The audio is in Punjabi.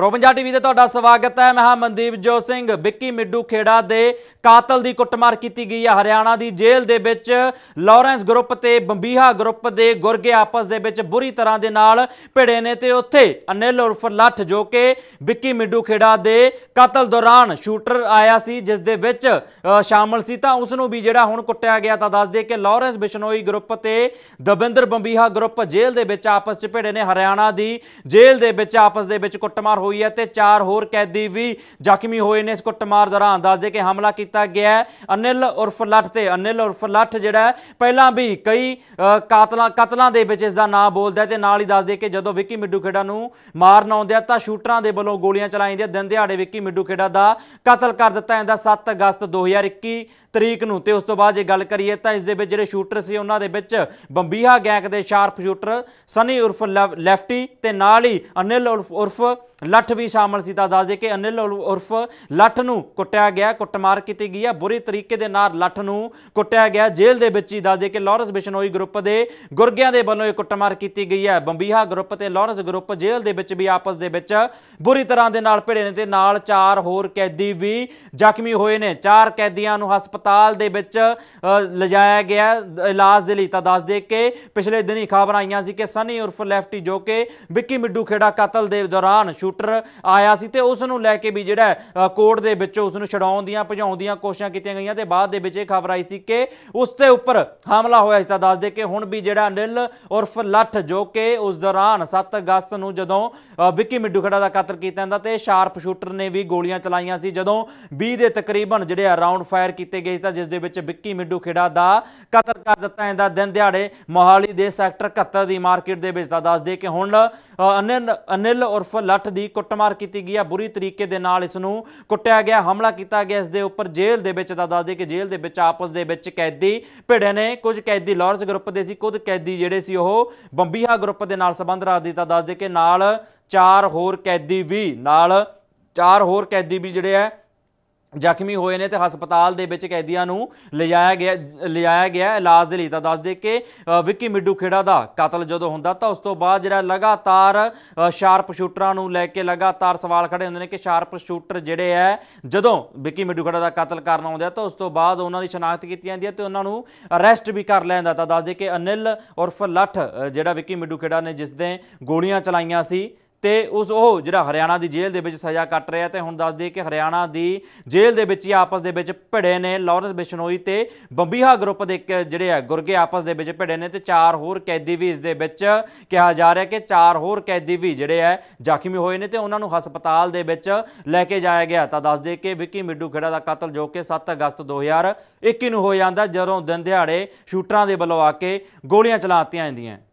ਪ੍ਰੋਪੰਜਾ ਟੀਵੀ ਤੇ ਤੁਹਾਡਾ ਸਵਾਗਤ ਹੈ ਮੈਂ ਹਾਂ ਮਨਦੀਪ ਜੋਤ ਸਿੰਘ ਵਿੱਕੀ ਮਿੱਡੂ ਖੇੜਾ ਦੇ ਕਾਤਲ ਦੀ ਕੁੱਟਮਾਰ ਕੀਤੀ ਗਈ ਹੈ ਹਰਿਆਣਾ ਦੀ ਜੇਲ੍ਹ ਦੇ ਵਿੱਚ ਲਾਰੈਂਸ ਗਰੁੱਪ ਤੇ ਬੰਬੀਹਾ ਗਰੁੱਪ ਦੇ ਗੁਰਗੇ ਆਪਸ ਦੇ ਵਿੱਚ ਬੁਰੀ ਤਰ੍ਹਾਂ ਦੇ ਨਾਲ ਭਿੜੇ ਨੇ ਤੇ ਉੱਥੇ ਅਨਿਲ ਉਰਫ ਲੱਠ ਜੋ ਕਿ ਵਿੱਕੀ ਮਿੱਡੂ ਖੇੜਾ ਦੇ ਕਾਤਲ ਦੌਰਾਨ ਸ਼ੂਟਰ ਆਇਆ ਸੀ ਜਿਸ ਦੇ ਵਿੱਚ ਸ਼ਾਮਲ ਸੀ ਤਾਂ ਉਸ ਨੂੰ ਵੀ ਜਿਹੜਾ ਹੁਣ ਕੁੱਟਿਆ ਗਿਆ ਤਾਂ ਦੱਸ ਦੇ ਕਿ ਲਾਰੈਂਸ ਬਿਸ਼ਨੋਈ ਗਰੁੱਪ ਤੇ ਦਵਿੰਦਰ ਬੰਬੀਹਾ ਗਰੁੱਪ ਜੇਲ੍ਹ ਦੇ ਵਿੱਚ ਆਪਸ 'ਚ ਭਿੜੇ ਨੇ ਹਰਿਆਣਾ ਦੀ ਜੇਲ੍ਹ ਦੇ ਵਿੱਚ ਆਪਸ ਦੇ ਵਿੱਚ ਕੁੱਟਮਾਰ ਹੋਈ ਹੋਈ ਹੈ ਤੇ ਚਾਰ ਹੋਰ ਕੈਦੀ ਵੀ ਜ਼ਖਮੀ ਹੋਏ ਨੇ ਇਸ ਕੁੱਟਮਾਰ ਦੌਰਾਨ ਦੱਸਦੇ ਕਿ ਹਮਲਾ ਕੀਤਾ ਗਿਆ ਅਨਿਲ ਉਰਫ ਲੱਠ ਤੇ ਅਨਿਲ ਉਰਫ ਲੱਠ ਜਿਹੜਾ ਪਹਿਲਾਂ ਵੀ ਕਈ ਕਾਤਲਾਂ ਕਤਲਾਂ ਦੇ ਵਿੱਚ ਇਸ ਦਾ ਨਾਮ ਬੋਲਦਾ ਤੇ ਨਾਲ ਹੀ ਦੱਸਦੇ ਕਿ ਜਦੋਂ ਵਿੱਕੀ ਮਿੱਡੂ ਖੇੜਾ ਨੂੰ ਮਾਰਨ ਆਉਂਦੇ ਆ ਤਾਂ ਸ਼ੂਟਰਾਂ ਦੇ ਵੱਲੋਂ ਗੋਲੀਆਂ ਚਲਾਈਆਂ ਜਾਂਦੀਆਂ ਦਿਨ ਦਿਹਾੜੇ ਵਿੱਕੀ ਮਿੱਡੂ ਖੇੜਾ ਦਾ ਕਤਲ ਕਰ ਦਿੱਤਾ ਜਾਂਦਾ 7 ਅਗਸਤ 2021 ਤਰੀਕ ਨੂੰ ਤੇ ਉਸ ਤੋਂ ਬਾਅਦ ਜੇ ਗੱਲ ਕਰੀਏ ਤਾਂ ਇਸ ਦੇ ਵਿੱਚ ਜਿਹੜੇ ਸ਼ੂਟਰ ਸੀ ਉਹਨਾਂ ਦੇ ਵਿੱਚ ਬੰਬੀਹਾ ਗੈਂਗ ਦੇ ਸ਼ਾਰਪ ਸ਼ੂਟਰ ਸਨੀ ਉਰਫ ਲੈਫਟੀ ਤੇ ਨਾਲ ਹੀ ਅਨਿਲ ਉਰਫ ਲੱਠ ਵੀ ਸ਼ਾਮਲ ਸੀ ਤਾਂ ਦੱਸ ਦੇ ਕਿ ਅਨਿਲ ਉਰਫ ਲੱਠ ਨੂੰ ਕੁੱਟਿਆ ਗਿਆ ਕੁੱਟਮਾਰ ਕੀਤੀ ਗਈ ਹੈ ਬੁਰੀ ਤਰੀਕੇ ਦੇ ਨਾਲ ਲੱਠ ਨੂੰ ਕੁੱਟਿਆ ਗਿਆ ਜੇਲ੍ਹ ਦੇ ਵਿੱਚ ਹੀ ਦੱਸ ਦੇ ਕਿ ਲਾਰੈਂਸ ਬਿਸ਼ਨੋਈ ਗਰੁੱਪ ਦੇ ਗੁਰਗਿਆਂ ਦੇ ਵੱਲੋਂ ਇਹ ਕੁੱਟਮਾਰ ਕੀਤੀ ਗਈ ਹੈ ਬੰਬੀਹਾ ਗਰੁੱਪ ਤੇ ਲਾਰੈਂਸ ਗਰੁੱਪ ਜੇਲ੍ਹ ਦੇ ਵਿੱਚ ਵੀ ਆਪਸ ਦੇ ਵਿੱਚ ਬੁਰੀ ਤਰ੍ਹਾਂ ਦੇ ਨਾਲ ਭਿੜੇ ਨੇ ਤੇ ਨਾਲ ਚਾਰ ਹੋਰ ਕੈਦੀ ਵੀ ਜ਼ਖਮੀ ਹੋਏ ਨੇ ਚਾਰ ਕੈਦੀਆਂ ਨੂੰ ਹਸਪਤਾਲ ਦੇ ਵਿੱਚ ਲਿਜਾਇਆ ਗਿਆ ਇਲਾਜ ਦੇ ਲਈ ਤਾਂ ਦੱਸ ਦੇ ਕਿ ਪਿਛਲੇ ਦਿਨੀ ਖਬਰਾਂ ਆਈਆਂ ਸੀ ਕਿ ਸਨੀ ਉਰਫ ਲੈਫਟੀ ਜੋ ਕਿ ਵਿੱਕੀ ਮਿੱਡੂ ਖੇੜਾ ਕਤਲ ਦੇ ਦੌਰਾਨ ਸ਼ੂਟ ਸਕੂਟਰ ਆਇਆ ਸੀ ਤੇ ਉਸ ਨੂੰ ਲੈ ਕੇ ਵੀ ਜਿਹੜਾ ਕੋਰਟ ਦੇ ਵਿੱਚ ਉਸ ਨੂੰ ਛਡਾਉਣ ਦੀਆਂ ਭਜਾਉਣ ਦੀਆਂ ਕੋਸ਼ਿਸ਼ਾਂ ਕੀਤੀਆਂ ਗਈਆਂ ਤੇ ਬਾਅਦ ਦੇ ਵਿੱਚ ਇਹ ਖਬਰ ਆਈ ਸੀ ਕਿ ਉਸ ਦੇ ਉੱਪਰ ਹਮਲਾ ਹੋਇਆ ਸੀ ਤਾਂ ਦੱਸ ਦੇ ਕਿ ਹੁਣ ਵੀ ਜਿਹੜਾ ਅਨਿਲ ਉਰਫ ਲੱਠ ਜੋ ਕਿ ਉਸ ਦੌਰਾਨ 7 ਅਗਸਤ ਨੂੰ ਜਦੋਂ ਵਿੱਕੀ ਮਿੱਡੂ ਖੜਾ ਦਾ ਕਤਲ ਕੀਤਾ ਜਾਂਦਾ ਤੇ ਸ਼ਾਰਪ ਸ਼ੂਟਰ ਨੇ ਵੀ ਗੋਲੀਆਂ ਚਲਾਈਆਂ ਸੀ ਜਦੋਂ 20 ਦੇ ਤਕਰੀਬਨ ਜਿਹੜੇ ਰਾਉਂਡ ਫਾਇਰ ਕੀਤੇ ਗਏ ਤਾਂ ਜਿਸ ਦੇ ਵਿੱਚ ਵਿੱਕੀ ਮਿੱਡੂ ਖੇੜਾ ਦਾ ਕਤਲ ਕਰ ਦਿੱਤਾ ਜਾਂਦਾ ਦਿਨ ਦਿਹਾੜੇ ਮੋਹਾਲੀ ਦੇ ਸੈਕਟਰ 71 ਦੀ ਮਾਰਕੀਟ ਦੇ ਵਿੱਚ ਦਾ ਦੱਸ ਦੇ ਕਿ ਹੁਣ ਅਨਿਲ ਉਰਫ ਲੱਠ ਦੀ ਕੁੱਟਮਾਰ ਕੀਤੀ ਗਈ ਆ ਬੁਰੀ ਤਰੀਕੇ ਦੇ ਨਾਲ ਇਸ ਨੂੰ ਕੁੱਟਿਆ ਗਿਆ ਹਮਲਾ ਕੀਤਾ ਗਿਆ ਇਸ ਦੇ ਉੱਪਰ ਜੇਲ੍ਹ ਦੇ ਵਿੱਚ ਦਾ ਦੱਸਦੇ ਕਿ ਜੇਲ੍ਹ ਦੇ ਵਿੱਚ ਆਪਸ ਦੇ ਵਿੱਚ ਕੈਦੀ ਭਿੜੇ ਨੇ ਕੁਝ ਕੈਦੀ ਲਾਰਜ ਗਰੁੱਪ ਦੇ ਸੀ ਕੁਝ ਕੈਦੀ ਜਿਹੜੇ ਸੀ ਉਹ ਬੰਬੀਹਾ ਗਰੁੱਪ ਦੇ ਨਾਲ ਸੰਬੰਧ ਰੱਖਦੇ ਤਾਂ ਦੱਸਦੇ ਕਿ ਨਾਲ ਚਾਰ ਹੋਰ ਕੈਦੀ ਵੀ ਨਾਲ ਚਾਰ ਹੋਰ ਕੈਦੀ ਵੀ ਜਿਹੜੇ ਆ ਜ਼ਖਮੀ ਹੋਏ ਨੇ ਤੇ ਹਸਪਤਾਲ ਦੇ ਵਿੱਚ ਕੈਦੀਆਂ ਨੂੰ ਲਿਜਾਇਆ ਗਿਆ ਲਿਜਾਇਆ ਗਿਆ ਇਲਾਜ ਦੇ ਲਈ ਤਾਂ ਦੱਸ ਦੇ ਕਿ ਵਿੱਕੀ ਮਿੱਡੂ ਖੇੜਾ ਦਾ ਕਤਲ ਜਦੋਂ ਹੁੰਦਾ ਤਾਂ ਉਸ ਤੋਂ ਬਾਅਦ ਜਿਹੜਾ ਲਗਾਤਾਰ ਸ਼ਾਰਪ ਸ਼ੂਟਰਾਂ ਨੂੰ ਲੈ ਕੇ ਲਗਾਤਾਰ ਸਵਾਲ ਖੜੇ ਹੁੰਦੇ ਨੇ ਕਿ ਸ਼ਾਰਪ ਸ਼ੂਟਰ ਜਿਹੜੇ ਐ ਜਦੋਂ ਵਿੱਕੀ ਮਿੱਡੂ ਖੇੜਾ ਦਾ ਕਤਲ ਕਰਨ ਆਉਂਦੇ ਆ ਤਾਂ ਉਸ ਤੋਂ ਬਾਅਦ ਉਹਨਾਂ ਦੀ ਸ਼ਨਾਖਤ ਕੀਤੀ ਜਾਂਦੀ ਹੈ ਤੇ ਉਹਨਾਂ ਨੂੰ ਅਰੈਸਟ ਵੀ ਕਰ ਲੈਂਦਾ ਤਾਂ ਦੱਸ ਦੇ ਕਿ ਅਨਿਲ ਉਰਫ ਲੱਠ ਜਿਹੜਾ ਵਿੱਕੀ ਮਿੱਡੂ ਖੇੜਾ ਨੇ ਜਿਸ ਦੇ ਗੋਲੀਆਂ ਚਲਾਈਆਂ ਸੀ ਤੇ ਉਸ ਉਹ ਜਿਹੜਾ ਹਰਿਆਣਾ ਦੀ ਜੇਲ੍ਹ ਦੇ ਵਿੱਚ ਸਜ਼ਾ ਕੱਟ ਰਿਹਾ ਤੇ ਹੁਣ ਦੱਸ ਕਿ ਹਰਿਆਣਾ ਦੀ ਜੇਲ੍ਹ ਦੇ ਵਿੱਚ ਹੀ ਆਪਸ ਦੇ ਵਿੱਚ ਭਿੜੇ ਨੇ ਲਾਰੈਂਸ ਬਿਸ਼ਨੋਈ ਤੇ ਬੰਬੀਹਾ ਗਰੁੱਪ ਦੇ ਜਿਹੜੇ ਆ ਗੁਰਗੇ ਆਪਸ ਦੇ ਵਿੱਚ ਭਿੜੇ ਨੇ ਤੇ ਚਾਰ ਹੋਰ ਕੈਦੀ ਵੀ ਇਸ ਦੇ ਵਿੱਚ ਕਿਹਾ ਜਾ ਰਿਹਾ ਕਿ ਚਾਰ ਹੋਰ ਕੈਦੀ ਵੀ ਜਿਹੜੇ ਆ ਜ਼ਖਮੀ ਹੋਏ ਨੇ ਤੇ ਉਹਨਾਂ ਨੂੰ ਹਸਪਤਾਲ ਦੇ ਵਿੱਚ ਲੈ ਕੇ ਜਾਇਆ ਗਿਆ ਤਾਂ ਦੱਸ ਕਿ ਵਿੱਕੀ ਮਿੱਡੂ ਖੇੜਾ ਦਾ ਕਤਲ ਜੋ ਕਿ 7 ਅਗਸਤ 2021 ਨੂੰ ਹੋ ਜਾਂਦਾ ਜਦੋਂ ਦਿਨ ਦਿਹਾੜੇ ਸ਼ੂਟਰਾਂ ਦੇ ਵੱਲੋਂ ਆ ਕੇ ਗੋਲੀਆਂ ਚਲਾਤੀਆਂ ਜਾਂਦੀਆਂ